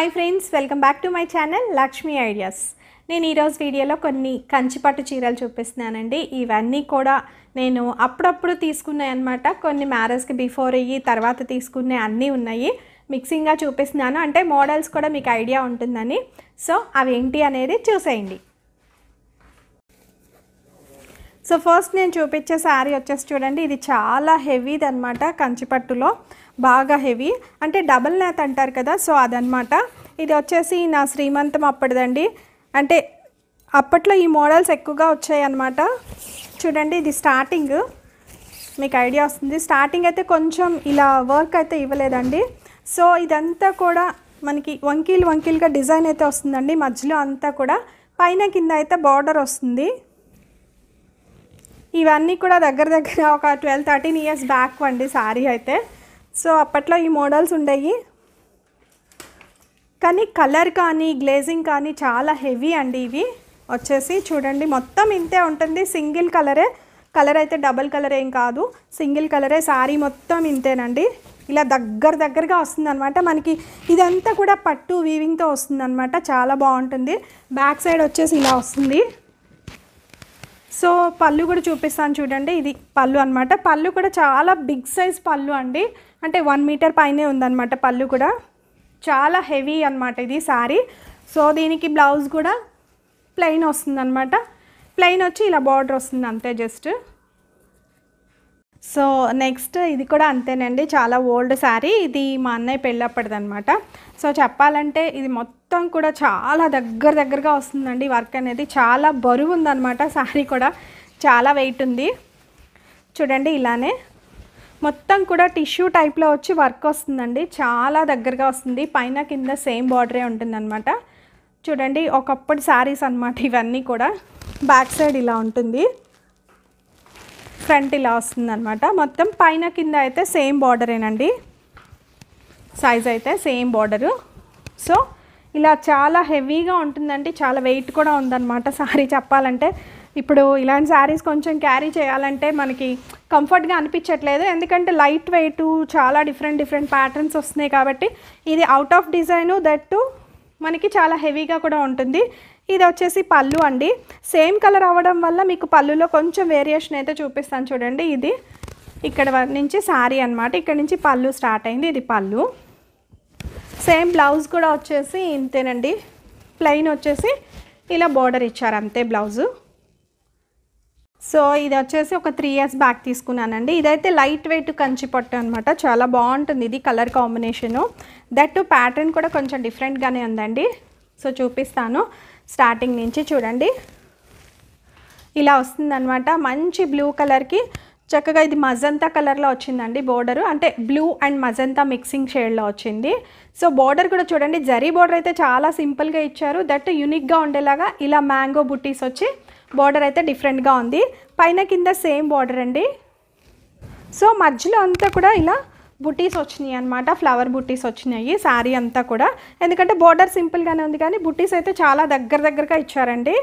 hi friends welcome back to my channel Lakshmi ideas నేను ఈరోజు వీడియోలో కొన్ని కంచిపట్టు చీరలు చూపిస్తున్నానండి ఇవన్నీ కూడా నేను అప్పుడప్పుడు తీసుకున్నాయి అనమాట కొన్ని మ్యారేజ్కి బిఫోర్ అయ్యి తర్వాత తీసుకునే అన్నీ ఉన్నాయి మిక్సింగ్గా చూపిస్తున్నాను అంటే మోడల్స్ కూడా మీకు ఐడియా ఉంటుందని సో అవి ఏంటి అనేది చూసేయండి సో ఫస్ట్ నేను చూపించే శారీ వచ్చేసి చూడండి ఇది చాలా హెవీది అనమాట కంచిపట్టులో బాగా హెవీ అంటే డబుల్ నేత్ అంటారు కదా సో అదనమాట ఇది వచ్చేసి నా శ్రీమంతం అప్పటిదండి అంటే అప్పట్లో ఈ మోడల్స్ ఎక్కువగా వచ్చాయి అన్నమాట చూడండి ఇది స్టార్టింగ్ మీకు ఐడియా వస్తుంది స్టార్టింగ్ అయితే కొంచెం ఇలా వర్క్ అయితే ఇవ్వలేదండి సో ఇదంతా కూడా మనకి వంకీలు వంకీలుగా డిజైన్ అయితే వస్తుందండి మధ్యలో అంతా కూడా పైన కింద అయితే బార్డర్ వస్తుంది ఇవన్నీ కూడా దగ్గర దగ్గర ఒక ట్వెల్వ్ థర్టీన్ ఇయర్స్ బ్యాక్ అండి శారీ అయితే సో అప్పట్లో ఈ మోడల్స్ ఉండేవి కానీ కలర్ కానీ గ్లేజింగ్ కానీ చాలా హెవీ అండి ఇవి వచ్చేసి చూడండి మొత్తం ఇంతే ఉంటుంది సింగిల్ కలరే కలర్ అయితే డబల్ కలర్ ఏం కాదు సింగిల్ కలరే శారీ మొత్తం ఇంతేనండి ఇలా దగ్గర దగ్గరగా వస్తుందన్నమాట మనకి ఇదంతా కూడా పట్టు వీవింగ్తో వస్తుందన్నమాట చాలా బాగుంటుంది బ్యాక్ సైడ్ వచ్చేసి ఇలా వస్తుంది సో పళ్ళు కూడా చూపిస్తాను చూడండి ఇది పళ్ళు అనమాట పళ్ళు కూడా చాలా బిగ్ సైజ్ పళ్ళు అండి అంటే వన్ మీటర్ పైనే ఉందన్నమాట పళ్ళు కూడా చాలా హెవీ అనమాట ఇది శారీ సో దీనికి బ్లౌజ్ కూడా ప్లెయిన్ వస్తుంది అనమాట ప్లెయిన్ వచ్చి ఇలా బార్డర్ వస్తుంది అంతే జస్ట్ సో నెక్స్ట్ ఇది కూడా అంతేనండి చాలా ఓల్డ్ శారీ ఇది మా అన్నయ్య పెళ్ళప్పటిదనమాట సో చెప్పాలంటే ఇది మొత్తం కూడా చాలా దగ్గర దగ్గరగా వస్తుందండి వర్క్ అనేది చాలా బరువు ఉందన్నమాట శారీ కూడా చాలా వెయిట్ ఉంది చూడండి ఇలానే మొత్తం కూడా టిష్యూ టైప్లో వచ్చి వర్క్ వస్తుందండి చాలా దగ్గరగా వస్తుంది పైన కింద సేమ్ బార్డరే ఉంటుందన్నమాట చూడండి ఒకప్పటి శారీస్ అనమాట ఇవన్నీ కూడా బ్యాక్ సైడ్ ఇలా ఉంటుంది ఫ్రంట్ ఇలా వస్తుందన్నమాట మొత్తం పైన కింద అయితే సేమ్ బార్డరేనండి సైజ్ అయితే సేమ్ బార్డరు సో ఇలా చాలా హెవీగా ఉంటుందండి చాలా వెయిట్ కూడా ఉందన్నమాట సారీ చెప్పాలంటే ఇప్పుడు ఇలాంటి శారీస్ కొంచెం క్యారీ చేయాలంటే మనకి కంఫర్ట్గా అనిపించట్లేదు ఎందుకంటే లైట్ వెయిట్ చాలా డిఫరెంట్ డిఫరెంట్ ప్యాటర్న్స్ వస్తున్నాయి కాబట్టి ఇది అవుట్ ఆఫ్ డిజైను దట్ మనకి చాలా హెవీగా కూడా ఉంటుంది ఇది వచ్చేసి పళ్ళు అండి సేమ్ కలర్ అవ్వడం వల్ల మీకు పళ్ళులో కొంచెం వేరియేషన్ అయితే చూపిస్తాను చూడండి ఇది ఇక్కడ నుంచి శారీ అనమాట ఇక్కడ నుంచి పళ్ళు స్టార్ట్ అయింది ఇది పళ్ళు సేమ్ బ్లౌజ్ కూడా వచ్చేసి ఇంతేనండి ప్లెయిన్ వచ్చేసి ఇలా బార్డర్ ఇచ్చారు అంతే బ్లౌజు సో ఇది వచ్చేసి ఒక త్రీ ఇయర్స్ బ్యాక్ తీసుకున్నానండి ఇదైతే లైట్ వెయిట్ కంచి పట్టు అనమాట చాలా బాగుంటుంది ఇది కలర్ కాంబినేషను దట్ ప్యాటర్న్ కూడా కొంచెం డిఫరెంట్గానే ఉందండి సో చూపిస్తాను స్టార్టింగ్ నుంచి చూడండి ఇలా వస్తుందన్నమాట మంచి బ్లూ కలర్కి చక్కగా ఇది మజంతా కలర్లో వచ్చిందండి బోర్డరు అంటే బ్లూ అండ్ మజంతా మిక్సింగ్ షేడ్లో వచ్చింది సో బోర్డర్ కూడా చూడండి జరీ బోర్డర్ అయితే చాలా సింపుల్గా ఇచ్చారు దట్ యూనిక్గా ఉండేలాగా ఇలా మ్యాంగో బుట్టీస్ వచ్చి బోర్డర్ అయితే డిఫరెంట్గా ఉంది పైన కింద సేమ్ బోర్డర్ అండి సో మధ్యలో అంతా కూడా ఇలా బుటీస్ వచ్చినాయి అనమాట ఫ్లవర్ బుటీస్ వచ్చినాయి శారీ అంతా కూడా ఎందుకంటే బోర్డర్ సింపుల్గానే ఉంది కానీ బుటీస్ అయితే చాలా దగ్గర దగ్గరగా ఇచ్చారండి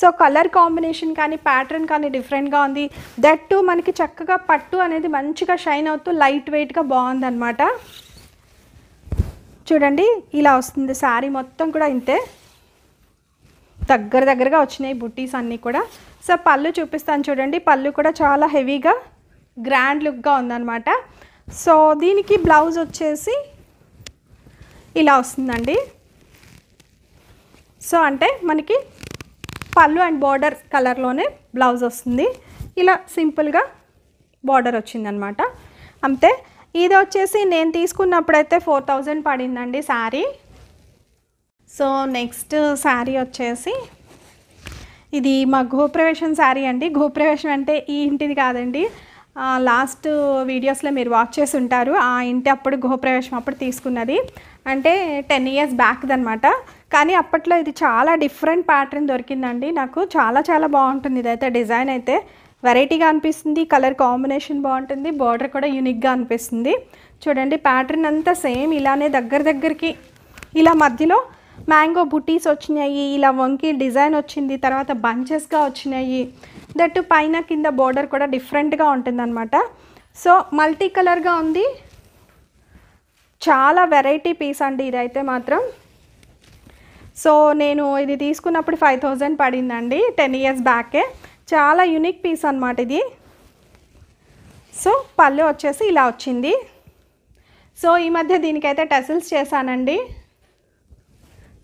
సో కలర్ కాంబినేషన్ కానీ ప్యాటర్న్ కానీ డిఫరెంట్గా ఉంది దట్ టు మనకి చక్కగా పట్టు అనేది మంచిగా షైన్ అవుతూ లైట్ వెయిట్గా బాగుందన్నమాట చూడండి ఇలా వస్తుంది శారీ మొత్తం కూడా ఇంతే దగ్గర దగ్గరగా వచ్చినాయి బుట్టీస్ అన్నీ కూడా సో పళ్ళు చూపిస్తాను చూడండి పళ్ళు కూడా చాలా హెవీగా గ్రాండ్ లుక్గా ఉందన్నమాట సో దీనికి బ్లౌజ్ వచ్చేసి ఇలా వస్తుందండి సో అంటే మనకి పళ్ళు అండ్ బార్డర్ కలర్లోనే బ్లౌజ్ వస్తుంది ఇలా సింపుల్గా బార్డర్ వచ్చిందనమాట అంతే ఇది వచ్చేసి నేను తీసుకున్నప్పుడైతే ఫోర్ థౌజండ్ పడిందండి శారీ సో నెక్స్ట్ శారీ వచ్చేసి ఇది మా గృహప్రవేశం శారీ అండి గృహప్రవేశం అంటే ఈ ఇంటిది కాదండి లాస్ట్ వీడియోస్లో మీరు వాచ్ చేసి ఉంటారు ఆ ఇంటి అప్పుడు గృహప్రవేశం అప్పుడు తీసుకున్నది అంటే టెన్ ఇయర్స్ బ్యాక్ది అనమాట కానీ అప్పట్లో ఇది చాలా డిఫరెంట్ ప్యాటర్న్ దొరికిందండి నాకు చాలా చాలా బాగుంటుంది ఇదైతే డిజైన్ అయితే వెరైటీగా అనిపిస్తుంది కలర్ కాంబినేషన్ బాగుంటుంది బార్డర్ కూడా యూనిక్గా అనిపిస్తుంది చూడండి ప్యాటర్న్ అంతా సేమ్ ఇలానే దగ్గర దగ్గరికి ఇలా మధ్యలో మ్యాంగో బుటీస్ వచ్చినాయి ఇలా వంకి డిజైన్ వచ్చింది తర్వాత బంచెస్గా వచ్చినాయి దట్టు పైన కింద బార్డర్ కూడా డిఫరెంట్గా అనమాట సో మల్టీ కలర్గా ఉంది చాలా వెరైటీ పీస్ అండి ఇదైతే మాత్రం సో నేను ఇది తీసుకున్నప్పుడు ఫైవ్ థౌజండ్ పడిందండి టెన్ ఇయర్స్ బ్యాకే చాలా యునిక్ పీస్ అనమాట ఇది సో పళ్ళు వచ్చేసి ఇలా వచ్చింది సో ఈ మధ్య దీనికైతే టెసిల్స్ చేశానండి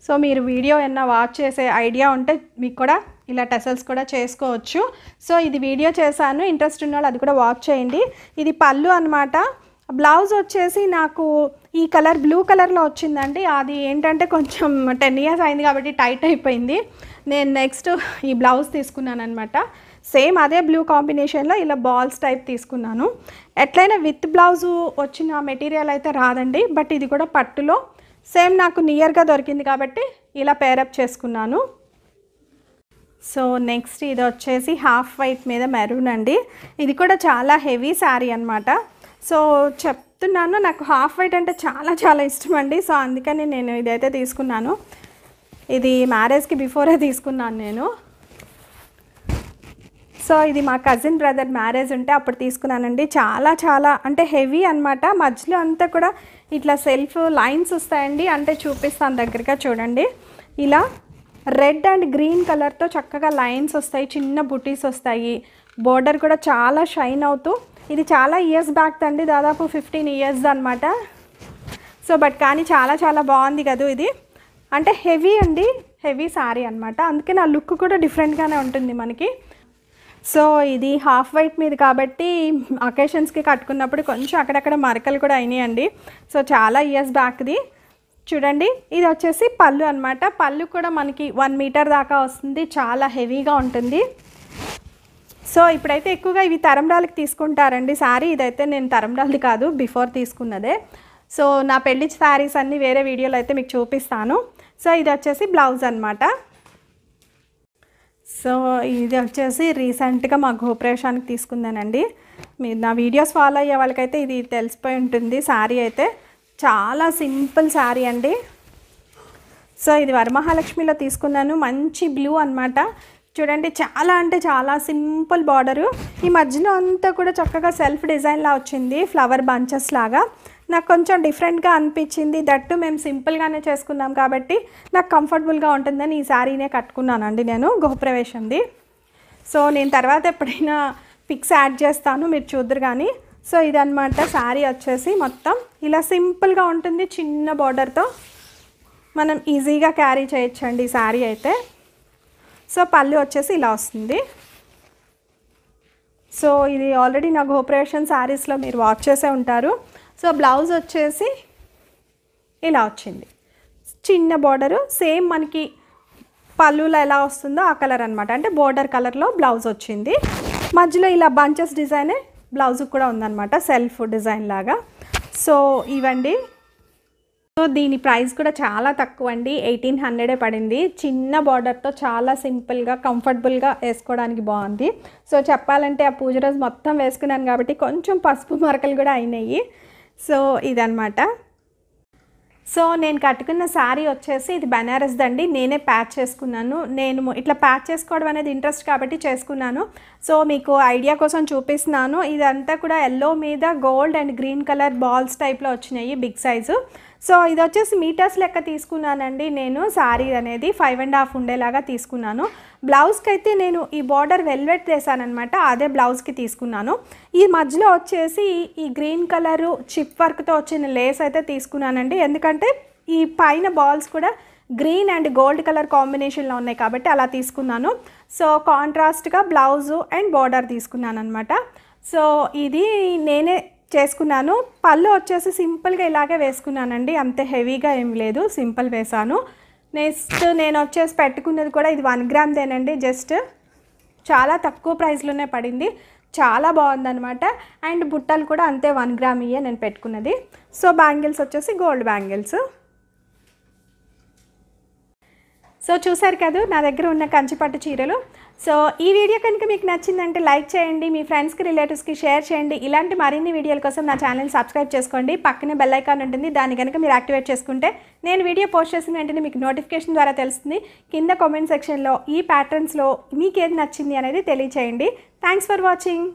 సో మీరు వీడియో ఏమన్నా వాచ్ చేసే ఐడియా ఉంటే మీకు కూడా ఇలా టెసల్స్ కూడా చేసుకోవచ్చు సో ఇది వీడియో చేశాను ఇంట్రెస్ట్ ఉన్న వాళ్ళు అది కూడా వాచ్ చేయండి ఇది పళ్ళు అనమాట బ్లౌజ్ వచ్చేసి నాకు ఈ కలర్ బ్లూ కలర్లో వచ్చిందండి అది ఏంటంటే కొంచెం టెన్ ఇయర్స్ అయింది కాబట్టి టైట్ అయిపోయింది నేను నెక్స్ట్ ఈ బ్లౌజ్ తీసుకున్నాను అనమాట సేమ్ అదే బ్లూ కాంబినేషన్లో ఇలా బాల్స్ టైప్ తీసుకున్నాను ఎట్లయినా విత్ బ్లౌజు వచ్చిన మెటీరియల్ అయితే రాదండి బట్ ఇది కూడా పట్టులో సేమ్ నాకు నియర్గా దొరికింది కాబట్టి ఇలా పేరప్ చేసుకున్నాను సో నెక్స్ట్ ఇది వచ్చేసి హాఫ్ వైట్ మీద మెరూన్ అండి ఇది కూడా చాలా హెవీ శారీ అనమాట సో చెప్ చెప్తున్నాను నాకు హాఫ్ వైట్ అంటే చాలా చాలా ఇష్టం అండి సో అందుకని నేను ఇదైతే తీసుకున్నాను ఇది మ్యారేజ్కి బిఫోరే తీసుకున్నాను నేను సో ఇది మా కజిన్ బ్రదర్ మ్యారేజ్ ఉంటే అప్పుడు తీసుకున్నానండి చాలా చాలా అంటే హెవీ అనమాట మధ్యలో అంతా కూడా ఇట్లా సెల్ఫ్ లైన్స్ వస్తాయండి అంటే చూపిస్తాను దగ్గరగా చూడండి ఇలా రెడ్ అండ్ గ్రీన్ కలర్తో చక్కగా లైన్స్ వస్తాయి చిన్న బుటీస్ వస్తాయి బోర్డర్ కూడా చాలా షైన్ అవుతూ ఇది చాలా ఇయర్స్ బ్యాక్ తండి దాదాపు ఫిఫ్టీన్ ఇయర్స్ అనమాట సో బట్ కానీ చాలా చాలా బాగుంది కదా ఇది అంటే హెవీ అండి హెవీ శారీ అనమాట అందుకే నా లుక్ కూడా డిఫరెంట్గానే ఉంటుంది మనకి సో ఇది హాఫ్ వైట్ మీద కాబట్టి అకేషన్స్కి కట్టుకున్నప్పుడు కొంచెం అక్కడక్కడ మరకలు కూడా అయినాయండి సో చాలా ఇయర్స్ బ్యాక్ది చూడండి ఇది వచ్చేసి పళ్ళు అనమాట పళ్ళు కూడా మనకి వన్ మీటర్ దాకా వస్తుంది చాలా హెవీగా ఉంటుంది సో ఇప్పుడైతే ఎక్కువగా ఇవి తరండాలకి తీసుకుంటారండి సారీ ఇదైతే నేను తరండాలది కాదు బిఫోర్ తీసుకున్నదే సో నా పెళ్ళి శారీస్ అన్నీ వేరే వీడియోలో అయితే మీకు చూపిస్తాను సో ఇది వచ్చేసి బ్లౌజ్ అనమాట సో ఇది వచ్చేసి రీసెంట్గా మా గోప్రేషానికి తీసుకుందానండి మీరు నా వీడియోస్ ఫాలో అయ్యే వాళ్ళకైతే ఇది తెలిసిపోయి ఉంటుంది శారీ అయితే చాలా సింపుల్ శారీ అండి సో ఇది వరమహాలక్ష్మిలో తీసుకున్నాను మంచి బ్లూ అనమాట చూడండి చాలా అంటే చాలా సింపుల్ బార్డరు ఈ మధ్యలో అంతా కూడా చక్కగా సెల్ఫ్ డిజైన్లా వచ్చింది ఫ్లవర్ బంచెస్ లాగా నాకు కొంచెం డిఫరెంట్గా అనిపించింది దట్టు మేము సింపుల్గానే చేసుకున్నాం కాబట్టి నాకు కంఫర్టబుల్గా ఉంటుందని ఈ శారీనే కట్టుకున్నానండి నేను గృహప్రవేశంది సో నేను తర్వాత ఎప్పుడైనా పిక్స్ యాడ్ చేస్తాను మీరు చూద్దరు కానీ సో ఇదనమాట శారీ వచ్చేసి మొత్తం ఇలా సింపుల్గా ఉంటుంది చిన్న బార్డర్తో మనం ఈజీగా క్యారీ చేయొచ్చండి ఈ శారీ అయితే సో పళ్ళు వచ్చేసి ఇలా వస్తుంది సో ఇది ఆల్రెడీ నా గోపరేషన్ శారీస్లో మీరు వాచ్ చేసే ఉంటారు సో బ్లౌజ్ వచ్చేసి ఇలా వచ్చింది చిన్న బార్డరు సేమ్ మనకి పళ్ళులో ఎలా వస్తుందో ఆ కలర్ అనమాట అంటే బోర్డర్ కలర్లో బ్లౌజ్ వచ్చింది మధ్యలో ఇలా బంచెస్ డిజైనే బ్లౌజ్ కూడా ఉందన్నమాట సెల్ఫ్ డిజైన్ లాగా సో ఇవండి సో దీని ప్రైస్ కూడా చాలా తక్కువ అండి ఎయిటీన్ హండ్రెడే పడింది చిన్న బార్డర్తో చాలా సింపుల్గా కంఫర్టబుల్గా వేసుకోవడానికి బాగుంది సో చెప్పాలంటే ఆ పూజ రోజు మొత్తం వేసుకున్నాను కాబట్టి కొంచెం పసుపు మరకలు కూడా అయినాయి సో ఇదనమాట సో నేను కట్టుకున్న శారీ వచ్చేసి ఇది బెనారస్ దండి నేనే ప్యాచ్ చేసుకున్నాను నేను ఇట్లా ప్యాచ్ చేసుకోవడం అనేది ఇంట్రెస్ట్ కాబట్టి చేసుకున్నాను సో మీకు ఐడియా కోసం చూపిస్తున్నాను ఇదంతా కూడా ఎల్లో మీద gold and green colour balls టైప్లో వచ్చినాయి బిగ్ సైజు సో ఇది వచ్చేసి మీటర్స్ లెక్క తీసుకున్నానండి నేను శారీ అనేది ఫైవ్ అండ్ హాఫ్ ఉండేలాగా తీసుకున్నాను బ్లౌజ్కి అయితే నేను ఈ బార్డర్ వెల్వెట్ వేసానమాట అదే బ్లౌజ్కి తీసుకున్నాను ఈ మధ్యలో వచ్చేసి ఈ గ్రీన్ కలరు చిప్ వర్క్తో వచ్చిన లేస్ అయితే తీసుకున్నానండి ఎందుకంటే ఈ పైన బాల్స్ కూడా గ్రీన్ అండ్ గోల్డ్ కలర్ కాంబినేషన్లో ఉన్నాయి కాబట్టి అలా తీసుకున్నాను సో కాంట్రాస్ట్గా బ్లౌజు అండ్ బార్డర్ తీసుకున్నాను అనమాట సో ఇది నేనే చేసుకున్నాను పళ్ళు వచ్చేసి సింపుల్గా ఇలాగే వేసుకున్నానండి అంత హెవీగా ఏం లేదు సింపుల్ వేసాను నెక్స్ట్ నేను వచ్చేసి పెట్టుకున్నది కూడా ఇది వన్ గ్రామ్దేనండి జస్ట్ చాలా తక్కువ ప్రైస్లోనే పడింది చాలా బాగుందనమాట అండ్ బుట్టలు కూడా అంతే వన్ గ్రామ్ ఇయే నేను పెట్టుకున్నది సో బ్యాంగిల్స్ వచ్చేసి గోల్డ్ బ్యాంగిల్స్ సో చూసారు కదా నా దగ్గర ఉన్న కంచిపట్టు చీరలు సో ఈ వీడియో కనుక మీకు నచ్చిందంటే లైక్ చేయండి మీ ఫ్రెండ్స్కి రిలేటివ్స్కి షేర్ చేయండి ఇలాంటి మరిన్ని వీడియోల కోసం నా ఛానల్ని సబ్స్క్రైబ్ చేసుకోండి పక్కనే బెల్లైకాన్ ఉంటుంది దాన్ని కనుక మీరు యాక్టివేట్ చేసుకుంటే నేను వీడియో పోస్ట్ చేసిన వెంటనే మీకు నోటిఫికేషన్ ద్వారా తెలుస్తుంది కింద కామెంట్ సెక్షన్లో ఈ ప్యాటర్న్స్లో మీకేది నచ్చింది అనేది తెలియచేయండి థ్యాంక్స్ ఫర్ వాచింగ్